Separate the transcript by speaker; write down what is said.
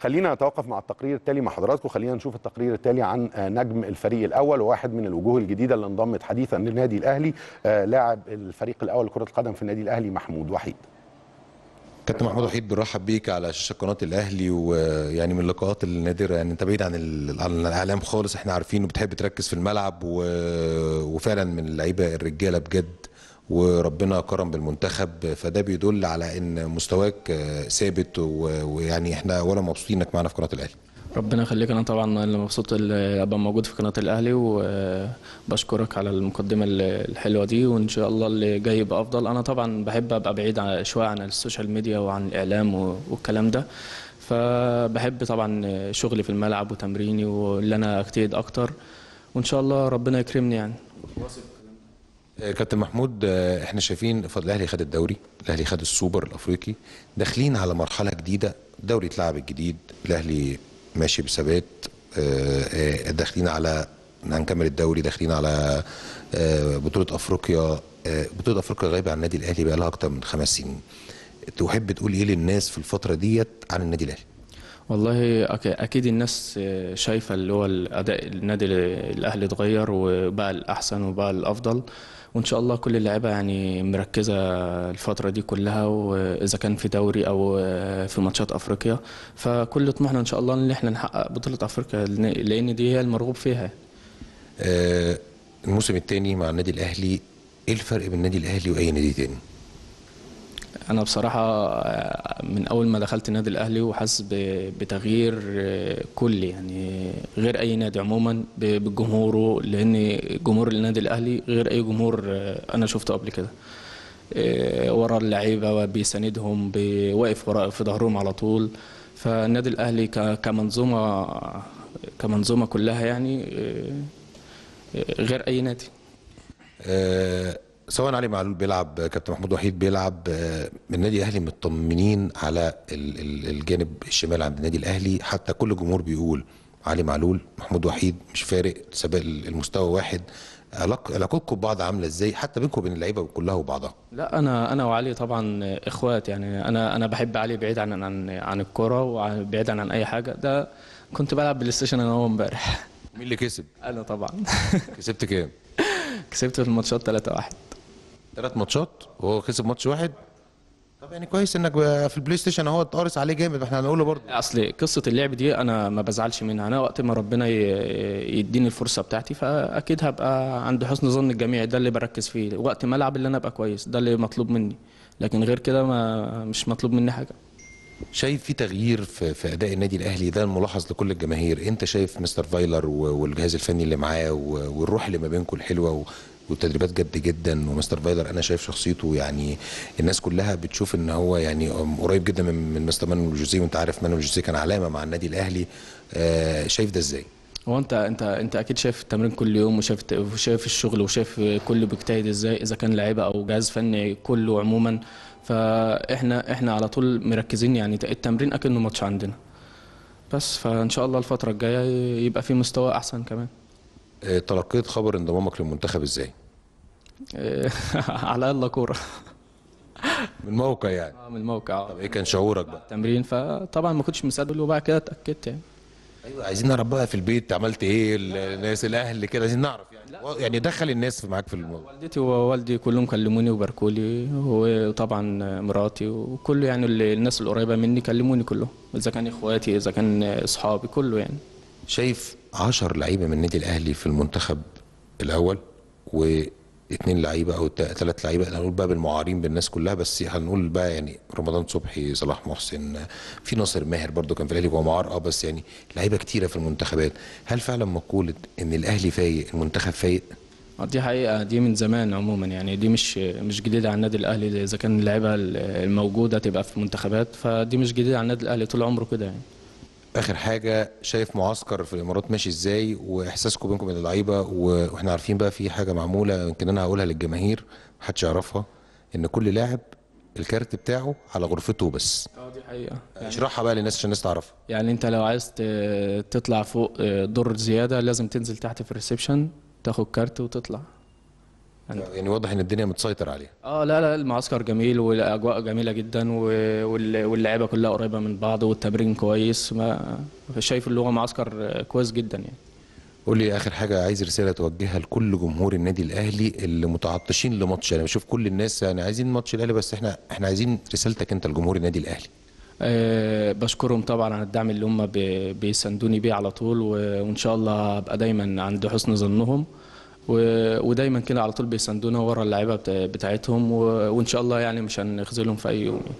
Speaker 1: خلينا نتوقف مع التقرير التالي مع حضراتكم خلينا نشوف التقرير التالي عن آه، نجم الفريق الاول وواحد من الوجوه الجديده اللي انضمت حديثا للنادي الاهلي آه، لاعب الفريق الاول لكره القدم في النادي الاهلي محمود وحيد كابتن محمود وحيد بنرحب بيك على شاشه قناه الاهلي ويعني من اللقاءات النادره يعني انت بعيد عن عن الاعلام خالص احنا عارفين وبتحب تركز في الملعب و... وفعلا من اللعيبه الرجاله بجد وربنا كرم بالمنتخب فده بيدل على ان مستواك آه، ثابت ويعني احنا ولا مبسوطين انك معانا في قناه الاهلي
Speaker 2: ربنا يخليك انا طبعا انا مبسوط ابقى موجود في قناه الاهلي وبشكرك على المقدمه الحلوه دي وان شاء الله اللي جاي يبقى افضل انا طبعا بحب ابقى بعيد شويه عن السوشيال ميديا وعن الاعلام والكلام ده فبحب طبعا شغلي في الملعب وتمريني واللي انا اجتهد اكتر وان شاء الله ربنا يكرمني يعني
Speaker 1: آه، كابتن محمود آه، احنا شايفين الاهلي خد الدوري الاهلي خد السوبر الافريقي داخلين على مرحله جديده الدوري اتلعب الجديد الاهلي ماشي بثبات آه، داخلين على هنكمل الدوري داخلين على بطوله افريقيا بطوله افريقيا غايبه عن النادي الاهلي بقى لها اكتر من خمس سنين تحب تقول ايه للناس في الفتره ديت
Speaker 2: عن النادي الاهلي والله اكيد الناس شايفه اللي هو الاداء النادي الاهلي اتغير وبقى الاحسن وبقى الافضل وان شاء الله كل اللعيبه يعني مركزه الفتره دي كلها واذا كان في دوري او في ماتشات افريقيا فكل طموحنا ان شاء الله ان احنا نحقق بطوله افريقيا لان دي هي المرغوب فيها
Speaker 1: آه، الموسم الثاني مع النادي الاهلي ايه الفرق بين النادي الاهلي واي نادي تاني
Speaker 2: انا بصراحه آه، من اول ما دخلت النادي الاهلي وحاسس بتغيير آه، كلي يعني غير اي نادي عموما بجمهوره لان جمهور النادي الاهلي غير اي جمهور آه، انا شفته قبل كده ورا اللعيبه بيساندهم واقف وراء في ظهرهم على طول فالنادي الاهلي كمنظومه كمنظومه كلها يعني غير اي نادي سواء علي معلول
Speaker 1: بيلعب كابتن محمود وحيد بيلعب آه، من النادي الاهلي مطمنين على الجانب الشمال عند النادي الاهلي حتى كل الجمهور بيقول علي معلول محمود وحيد مش فارق سباق المستوى واحد علاقتكم ببعض عامله ازاي حتى بينكم وبين اللعيبه كلها
Speaker 2: وبعضها لا انا انا وعلي طبعا اخوات يعني انا انا بحب علي بعيد عن عن عن الكوره وبعيد عن, عن اي حاجه ده كنت بلعب بلاي ستيشن انا امبارح مين اللي كسب انا طبعا كسبت كام كسبت في الماتشات 3 1 ثلاث ماتشات وهو كسب ماتش واحد
Speaker 1: طب يعني كويس انك في البلاي ستيشن اهو اتقارص عليه جامد
Speaker 2: احنا هنقوله برضه اصل قصه اللعب دي انا ما بزعلش منها انا وقت ما ربنا يديني الفرصه بتاعتي فاكيد هبقى عند حسن ظن الجميع ده اللي بركز فيه وقت ما العب اللي انا ابقى كويس ده اللي مطلوب مني لكن غير كده ما مش مطلوب مني حاجه شايف
Speaker 1: في تغيير في, في اداء النادي الاهلي ده الملاحظ لكل الجماهير انت شايف مستر فايلر والجهاز الفني اللي معاه والروح اللي ما بينكم الحلوه والتدريبات جد جدا ومستر فايلر انا شايف شخصيته يعني الناس كلها بتشوف ان هو يعني قريب جدا من, من مستر مانو جوزيه وانت عارف مانو جوزيه كان علامه مع النادي الاهلي آه، شايف ده ازاي؟
Speaker 2: هو انت انت انت اكيد شايف التمرين كل يوم وشايف وشايف الشغل وشايف كله بيجتهد ازاي اذا كان لعيبه او جهاز فني كله عموما فاحنا احنا على طول مركزين يعني التمرين اكنه ماتش عندنا بس فان شاء الله الفتره الجايه يبقى في مستوى احسن كمان
Speaker 1: آه، تلقيت خبر انضمامك للمنتخب ازاي؟
Speaker 2: آه، على الله كوره
Speaker 1: من الموقع يعني اه من الموقع طب ايه كان شعورك بقى؟ تمرين
Speaker 2: فطبعا ما كنتش مصدق وبعد كده اتاكدت يعني
Speaker 1: ايوه عايزين نعرف بقى في البيت عملت ايه الناس الاهل كده عايزين نعرف يعني لا. يعني دخل الناس معاك في الموضوع
Speaker 2: والدتي ووالدي كلهم كلموني وباركوا لي وطبعا مراتي وكله يعني الناس القريبه مني كلموني كلهم اذا كان اخواتي اذا كان اصحابي كله يعني شايف
Speaker 1: 10 لعيبه من النادي الاهلي في المنتخب الاول واثنين لعيبه او ثلاث لعيبه هنقول بقى بالمعارين بالناس كلها بس هنقول بقى يعني رمضان صبحي صلاح محسن في ناصر ماهر برده كان في الاهلي هو معار اه بس يعني لعيبه كتيره في المنتخبات هل فعلا مقوله ان الاهلي فايق المنتخب فايق
Speaker 2: آه، دي حقيقة دي من زمان عموما يعني دي مش مش جديدة على النادي الأهلي إذا كان اللعيبة الموجودة تبقى في منتخبات فدي مش جديدة على النادي الأهلي طول عمره كده يعني
Speaker 1: اخر حاجه شايف معسكر في الامارات ماشي ازاي واحساسكم بينكم من اللعيبه واحنا عارفين بقى في حاجه معموله يمكن انا هقولها للجماهير محدش يعرفها ان كل لاعب الكارت بتاعه على غرفته بس اه
Speaker 2: دي حقيقه يعني
Speaker 1: اشرحها بقى للناس عشان الناس تعرفها
Speaker 2: يعني انت لو عايز تطلع فوق آه، دور زياده لازم تنزل تحت في الريسبشن تاخد كارت وتطلع يعني واضح ان الدنيا متسيطر عليها اه لا لا المعسكر جميل والاجواء جميله جدا واللعيبه كلها قريبه من بعض والتمرين كويس ما شايف اللي هو معسكر كويس جدا يعني قول
Speaker 1: لي اخر حاجه عايز رساله توجهها لكل جمهور النادي الاهلي اللي متعطشين لماتش انا بشوف كل الناس يعني عايزين ماتش الاهلي بس احنا احنا عايزين رسالتك انت لجمهور النادي الاهلي
Speaker 2: أه بشكرهم طبعا على الدعم اللي هم بيساندوني بيه على طول وان شاء الله ابقى دايما عند حسن ظنهم ودايما كده على طول بيساندونا ورا اللعيبه بتاعتهم وان شاء الله يعني مش هنخذلهم في اي يوم